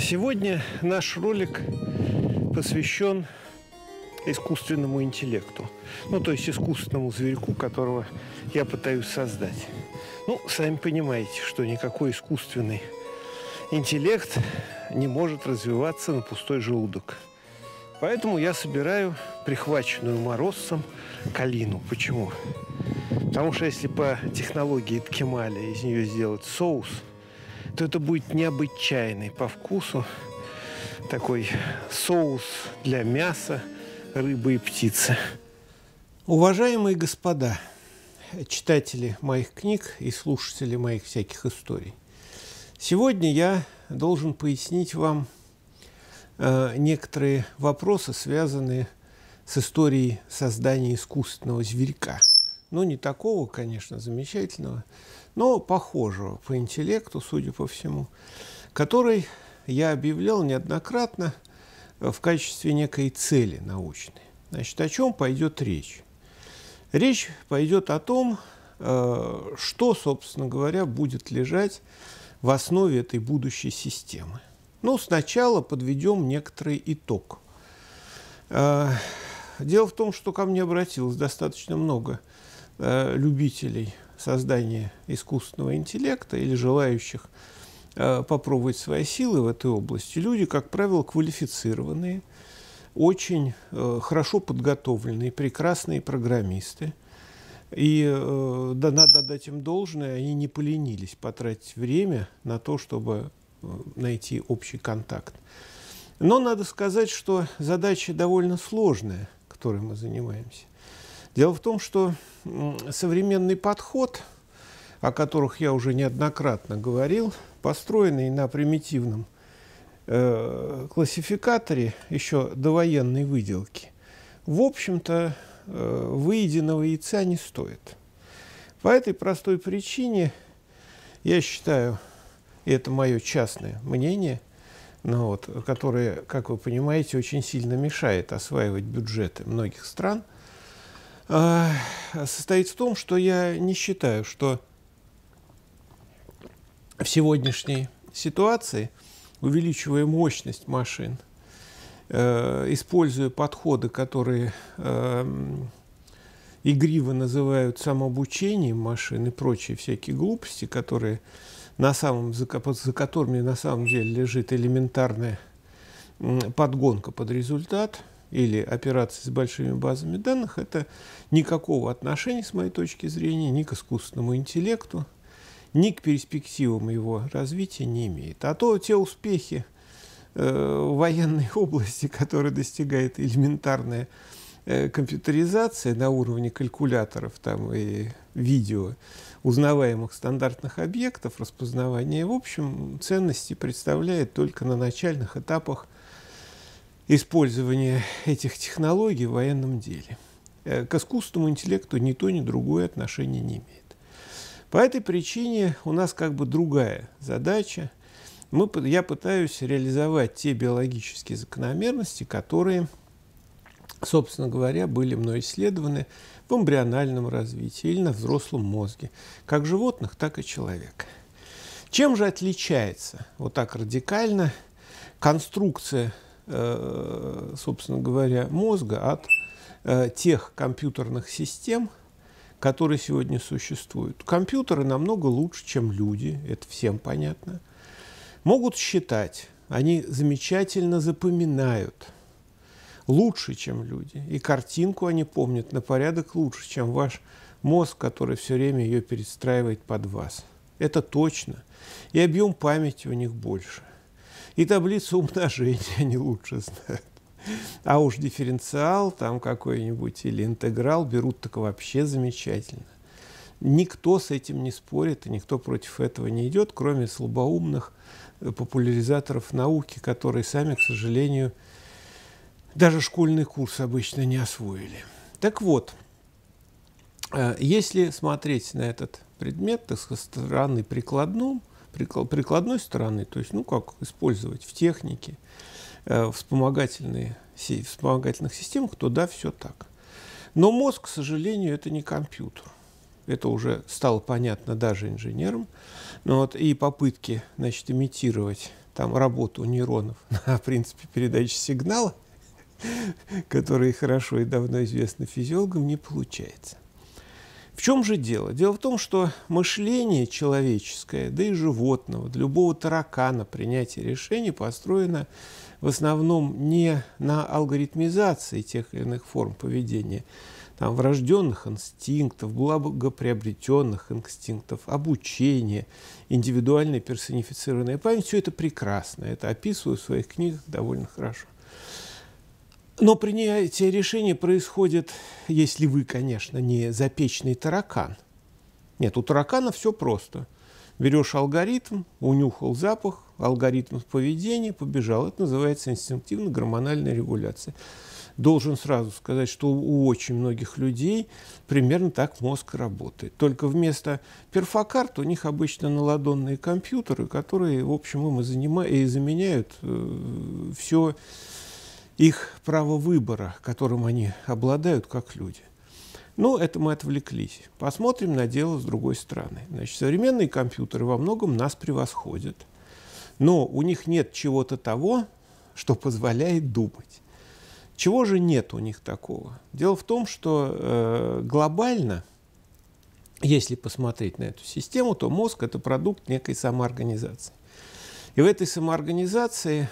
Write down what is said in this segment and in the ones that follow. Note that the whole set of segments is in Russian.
Сегодня наш ролик посвящен искусственному интеллекту. Ну, то есть искусственному зверьку, которого я пытаюсь создать. Ну, сами понимаете, что никакой искусственный интеллект не может развиваться на пустой желудок. Поэтому я собираю прихваченную морозцем калину. Почему? Потому что если по технологии ткемали из нее сделать соус – то это будет необычайный по вкусу такой соус для мяса, рыбы и птицы. Уважаемые господа, читатели моих книг и слушатели моих всяких историй, сегодня я должен пояснить вам э, некоторые вопросы, связанные с историей создания искусственного зверька. Ну, не такого, конечно, замечательного, но похожего по интеллекту, судя по всему, который я объявлял неоднократно э, в качестве некой цели научной. Значит, о чем пойдет речь? Речь пойдет о том, э, что, собственно говоря, будет лежать в основе этой будущей системы. Ну, сначала подведем некоторый итог. Э, дело в том, что ко мне обратилось достаточно много любителей создания искусственного интеллекта или желающих э, попробовать свои силы в этой области, люди, как правило, квалифицированные, очень э, хорошо подготовленные, прекрасные программисты. И э, да, надо отдать им должное, они не поленились потратить время на то, чтобы найти общий контакт. Но надо сказать, что задача довольно сложная, которой мы занимаемся. Дело в том, что современный подход, о которых я уже неоднократно говорил, построенный на примитивном э, классификаторе еще довоенной выделки, в общем-то, э, выеденного яйца не стоит. По этой простой причине я считаю, и это мое частное мнение, ну вот, которое, как вы понимаете, очень сильно мешает осваивать бюджеты многих стран – Э, состоит в том, что я не считаю, что в сегодняшней ситуации, увеличивая мощность машин, э, используя подходы, которые эм, игриво называют самообучением машин и прочие всякие глупости, которые на самом, за, за которыми на самом деле лежит элементарная подгонка под результат – или операции с большими базами данных, это никакого отношения, с моей точки зрения, ни к искусственному интеллекту, ни к перспективам его развития не имеет. А то те успехи э, в военной области, которые достигает элементарная э, компьютеризация на уровне калькуляторов там, и видео, узнаваемых стандартных объектов распознавания, в общем, ценности представляет только на начальных этапах использования этих технологий в военном деле. Э, к искусственному интеллекту ни то, ни другое отношение не имеет. По этой причине у нас как бы другая задача. Мы, я пытаюсь реализовать те биологические закономерности, которые, собственно говоря, были мной исследованы в эмбриональном развитии или на взрослом мозге, как животных, так и человека. Чем же отличается вот так радикально конструкция Э, собственно говоря, мозга, от э, тех компьютерных систем, которые сегодня существуют. Компьютеры намного лучше, чем люди, это всем понятно. Могут считать, они замечательно запоминают лучше, чем люди. И картинку они помнят на порядок лучше, чем ваш мозг, который все время ее перестраивает под вас. Это точно. И объем памяти у них больше. И таблицу умножения они лучше знают. А уж дифференциал там какой-нибудь или интеграл берут так вообще замечательно. Никто с этим не спорит, и никто против этого не идет, кроме слабоумных э, популяризаторов науки, которые сами, к сожалению, даже школьный курс обычно не освоили. Так вот, э, если смотреть на этот предмет, так сказать, стороны прикладном – прикладной стороны, то есть, ну, как использовать в технике, э, вспомогательные, вспомогательных системах, то да, все так. Но мозг, к сожалению, это не компьютер. Это уже стало понятно даже инженерам. Но ну вот и попытки, значит, имитировать там работу нейронов на принципе передачи сигнала, которые хорошо и давно известны физиологам, не получается. В чем же дело? Дело в том, что мышление человеческое, да и животного, для любого таракана принятие решений построено в основном не на алгоритмизации тех или иных форм поведения, там, врожденных инстинктов, благоприобретенных инстинктов, обучения, индивидуальной персонифицированной память, все это прекрасно. Это описываю в своих книгах довольно хорошо. Но принятие решения происходит, если вы, конечно, не запечный таракан. Нет, у таракана все просто. Берешь алгоритм, унюхал запах, алгоритм поведения, побежал. Это называется инстинктивно-гормональная регуляция. Должен сразу сказать, что у очень многих людей примерно так мозг работает. Только вместо перфокарт у них обычно наладонные компьютеры, которые, в общем, им и, занимают, и заменяют э, все их право выбора, которым они обладают как люди. Но ну, это мы отвлеклись. Посмотрим на дело с другой стороны. Значит, современные компьютеры во многом нас превосходят, но у них нет чего-то того, что позволяет думать. Чего же нет у них такого? Дело в том, что э, глобально, если посмотреть на эту систему, то мозг – это продукт некой самоорганизации. И в этой самоорганизации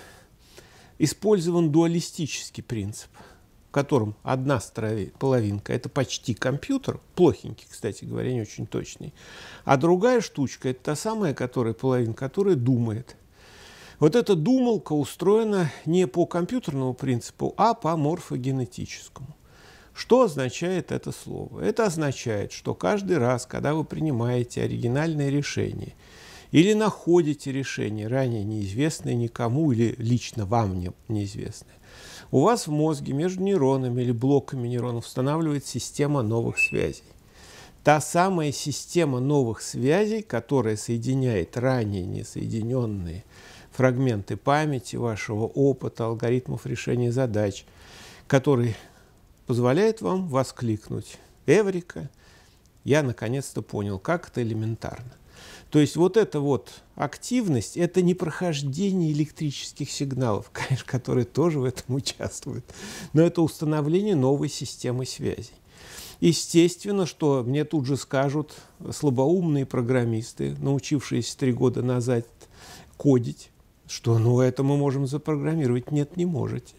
использован дуалистический принцип, в котором одна половинка – это почти компьютер, плохенький, кстати говоря, не очень точный, а другая штучка – это та самая которая, половинка, которая думает. Вот эта думалка устроена не по компьютерному принципу, а по морфогенетическому. Что означает это слово? Это означает, что каждый раз, когда вы принимаете оригинальное решение – или находите решение, ранее неизвестное никому или лично вам не, неизвестное. У вас в мозге между нейронами или блоками нейронов устанавливает система новых связей. Та самая система новых связей, которая соединяет ранее несоединенные фрагменты памяти, вашего опыта, алгоритмов решения задач, который позволяет вам воскликнуть «Эврика!» Я наконец-то понял, как это элементарно. То есть вот эта вот активность – это не прохождение электрических сигналов, конечно, которые тоже в этом участвуют, но это установление новой системы связи. Естественно, что мне тут же скажут слабоумные программисты, научившиеся три года назад кодить, что ну это мы можем запрограммировать. Нет, не можете.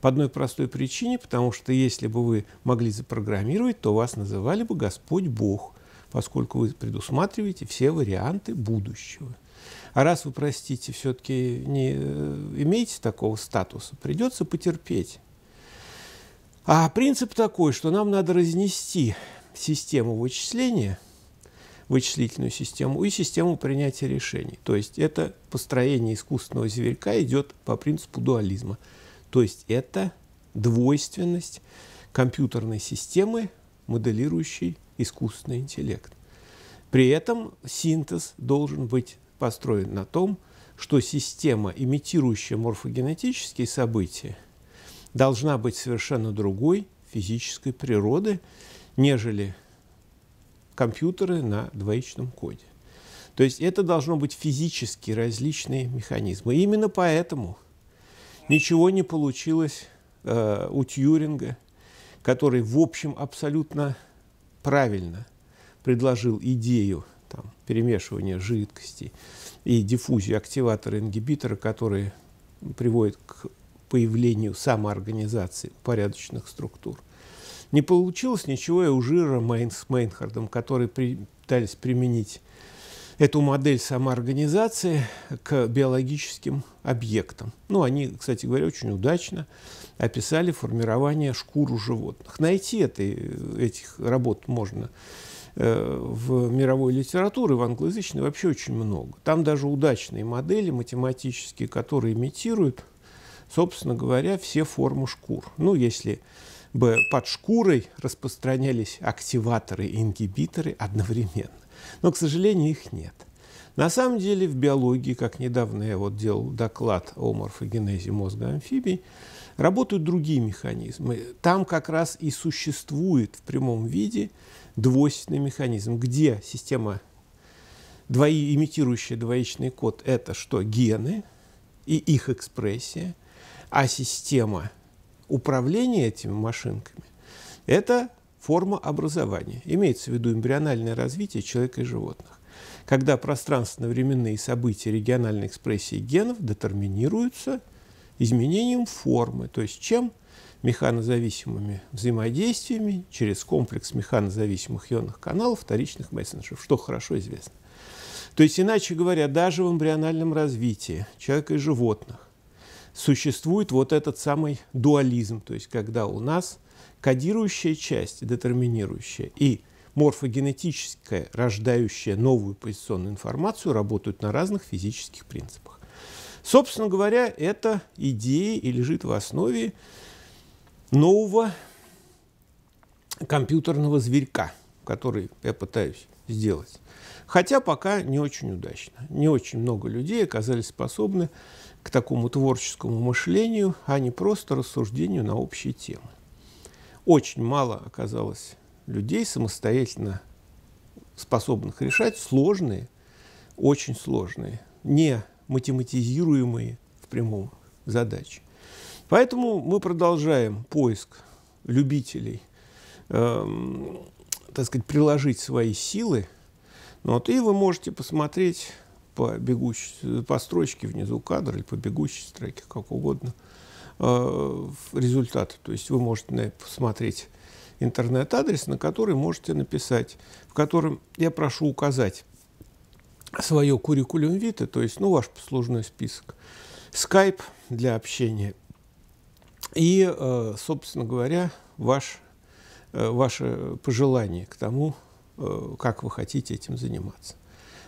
По одной простой причине, потому что если бы вы могли запрограммировать, то вас называли бы Господь Бог – поскольку вы предусматриваете все варианты будущего. А раз вы, простите, все-таки не э, имеете такого статуса, придется потерпеть. А принцип такой, что нам надо разнести систему вычисления, вычислительную систему и систему принятия решений. То есть это построение искусственного зверька идет по принципу дуализма. То есть это двойственность компьютерной системы, моделирующей искусственный интеллект. При этом синтез должен быть построен на том, что система, имитирующая морфогенетические события, должна быть совершенно другой физической природы, нежели компьютеры на двоичном коде. То есть это должно быть физически различные механизмы. И именно поэтому ничего не получилось э, у Тьюринга, который, в общем, абсолютно правильно предложил идею там, перемешивания жидкостей и диффузию активатора-ингибитора, которые приводят к появлению самоорганизации порядочных структур. Не получилось ничего и у Жира Майн с Мейнхардом, которые при, пытались применить эту модель самоорганизации к биологическим объектам. Ну, они, кстати говоря, очень удачно описали формирование шкуру животных. Найти этой этих работ можно э, в мировой литературе, в англоязычной вообще очень много. Там даже удачные модели математические, которые имитируют, собственно говоря, все формы шкур. Ну, если бы под шкурой распространялись активаторы и ингибиторы одновременно. Но, к сожалению, их нет. На самом деле в биологии, как недавно я вот делал доклад о морфогенезе мозга амфибий, работают другие механизмы. Там как раз и существует в прямом виде двойственный механизм, где система, двои, имитирующая двоичный код, это что? Гены и их экспрессия, а система управления этими машинками – это форма образования. Имеется в виду эмбриональное развитие человека и животных когда пространственно-временные события региональной экспрессии генов детерминируются изменением формы, то есть чем механозависимыми взаимодействиями через комплекс механозависимых ионных каналов вторичных мессенджеров, что хорошо известно. То есть, иначе говоря, даже в эмбриональном развитии человека и животных существует вот этот самый дуализм, то есть когда у нас – кодирующая часть, детерминирующая, и морфогенетическая, рождающая новую позиционную информацию, работают на разных физических принципах. Собственно говоря, эта идея и лежит в основе нового компьютерного зверька, который я пытаюсь сделать. Хотя пока не очень удачно. Не очень много людей оказались способны к такому творческому мышлению, а не просто рассуждению на общие темы очень мало оказалось людей самостоятельно способных решать сложные, очень сложные, не математизируемые в прямом задачи. Поэтому мы продолжаем поиск любителей, э, так сказать, приложить свои силы. Ну вот, и вы можете посмотреть по, бегущей, по строчке внизу кадра или по бегущей строке, как угодно, Э, результат. То есть вы можете посмотреть интернет-адрес, на который можете написать, в котором я прошу указать свое куррикулум вита, то есть ну, ваш послужной список, скайп для общения и, э, собственно говоря, ваш, э, ваше пожелание к тому, как вы хотите этим заниматься.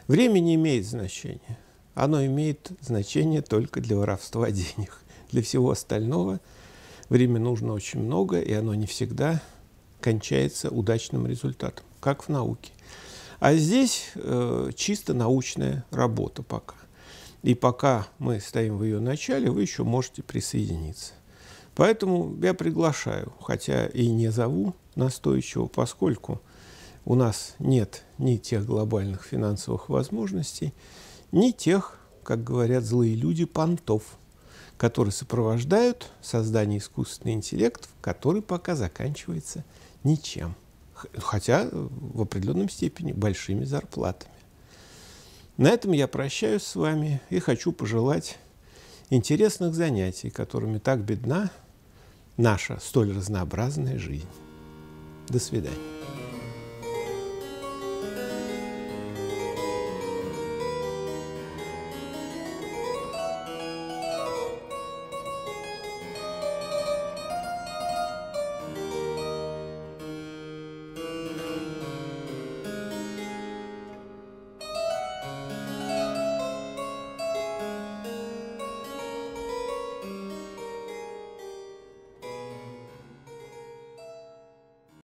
Время не имеет значения. Оно имеет значение только для воровства денег. Для всего остального время нужно очень много, и оно не всегда кончается удачным результатом, как в науке. А здесь э, чисто научная работа пока. И пока мы стоим в ее начале, вы еще можете присоединиться. Поэтому я приглашаю, хотя и не зову настойчиво, поскольку у нас нет ни тех глобальных финансовых возможностей, ни тех, как говорят злые люди, понтов – которые сопровождают создание искусственного интеллекта, который пока заканчивается ничем. Хотя э, в определенном степени большими зарплатами. На этом я прощаюсь с вами и хочу пожелать интересных занятий, которыми так бедна наша столь разнообразная жизнь. До свидания.